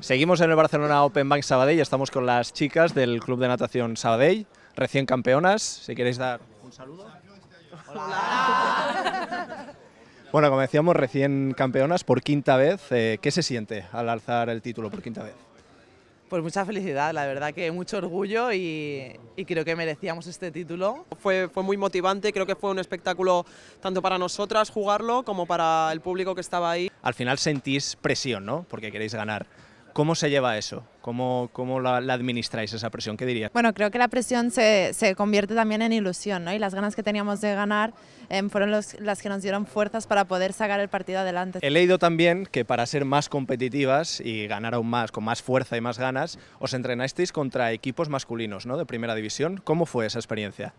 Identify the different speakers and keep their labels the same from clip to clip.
Speaker 1: Seguimos en el Barcelona Open Bank Sabadell, estamos con las chicas del Club de Natación Sabadell, recién campeonas. Si queréis dar un saludo. Hola. Bueno, como decíamos, recién campeonas por quinta vez. Eh, ¿Qué se siente al alzar el título por quinta vez? Pues mucha felicidad, la verdad que mucho orgullo y, creo que merecíamos este título. Fue, fue muy motivante, creo que fue un espectáculo tanto para nosotras jugarlo como para el público que estaba ahí. Al final sentís presión, ¿no? Porque queréis ganar. ¿Cómo se lleva eso? ¿Cómo, cómo la, administráis esa presión? ¿Qué dirías? Bueno, creo que la presión se, convierte también en ilusión, ¿no? Y las ganas que teníamos de ganar em, fueron las que nos dieron fuerzas para poder sacar el partido adelante. He leído también que para ser más competitivas y ganar aún más, con más fuerza y más ganas, os entrenasteis contra equipos masculinos, ¿no? De primera división. ¿Cómo fue esa experiencia?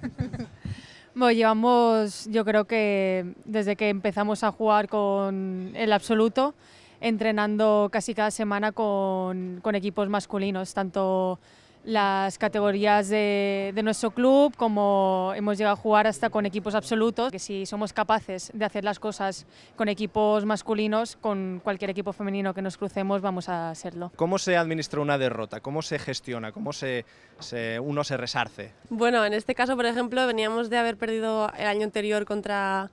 Speaker 1: Bueno, llevamos, yo creo que desde que empezamos a jugar con el absoluto, entrenando casi cada semana con, equipos masculinos, tanto las categorías de, nuestro club, como hemos llegado a jugar hasta con equipos absolutos, que si somos capaces de hacer las cosas con equipos masculinos, con cualquier equipo femenino que nos crucemos vamos a hacerlo. ¿Cómo se administra una derrota? ¿Cómo se gestiona? ¿Cómo uno se resarce? Bueno, en este caso, por ejemplo, veníamos de haber perdido el año anterior contra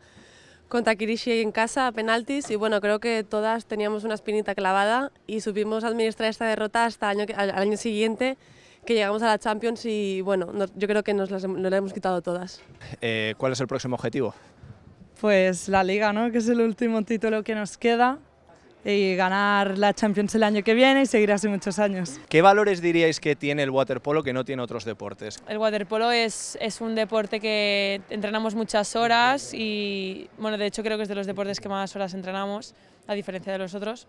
Speaker 1: contra Kirishi en casa, penaltis, y bueno, creo que todas teníamos una espinita clavada y supimos administrar esta derrota hasta año, al, año siguiente que llegamos a la Champions y bueno, yo creo que nos las, hemos quitado todas. Eh, ¿Cuál es el próximo objetivo? Pues la Liga, ¿no? que es el último título que nos queda y ganar la Champions el año que viene y seguir así muchos años. ¿Qué valores diríais que tiene el waterpolo que no tiene otros deportes? El waterpolo es, es un deporte que entrenamos muchas horas y, bueno, de hecho creo que es de los deportes que más horas entrenamos, a diferencia de los otros.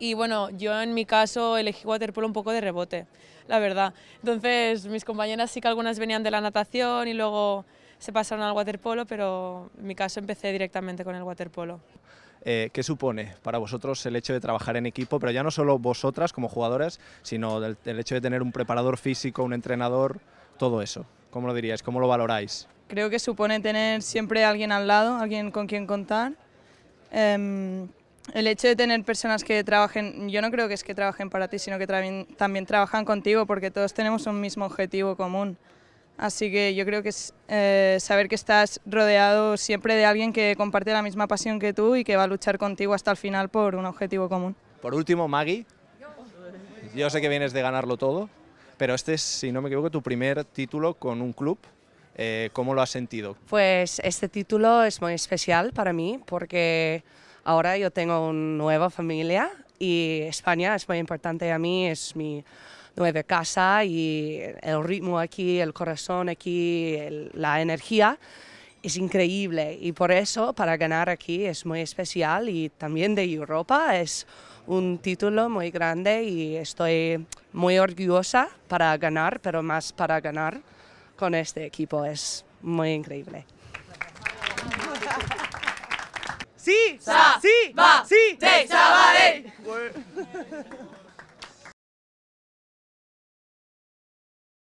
Speaker 1: Y bueno, yo en mi caso elegí waterpolo un poco de rebote, la verdad. Entonces, mis compañeras sí que algunas venían de la natación y luego se pasaron al waterpolo, pero en mi caso empecé directamente con el waterpolo. Eh, ¿Qué supone para vosotros el hecho de trabajar en equipo, pero ya no solo vosotras como jugadoras, sino el, hecho de tener un preparador físico, un entrenador, todo eso? ¿Cómo lo diríais? ¿Cómo lo valoráis? Creo que supone tener siempre alguien al lado, alguien con quien contar. Em, el hecho de tener personas que trabajen, yo no creo que es que trabajen para ti, sino que también trabajan contigo, porque todos tenemos un mismo objetivo común. Así que yo creo que es eh, saber que estás rodeado siempre de alguien que comparte la misma pasión que tú y que va a luchar contigo hasta el final por un objetivo común. Por último, Maggie, yo sé que vienes de ganarlo todo, pero este es, si no me equivoco, tu primer título con un club. Eh, ¿Cómo lo has sentido? Pues este título es muy especial para mí porque ahora yo tengo una nueva familia y España es muy importante a mí, es mi nueva casa y el ritmo aquí, el corazón aquí, la energía es increíble y por eso para ganar aquí es muy especial y también de Europa es un título muy grande y estoy muy orgullosa para ganar, pero más para ganar con este equipo es muy increíble. Sí, sí, sí,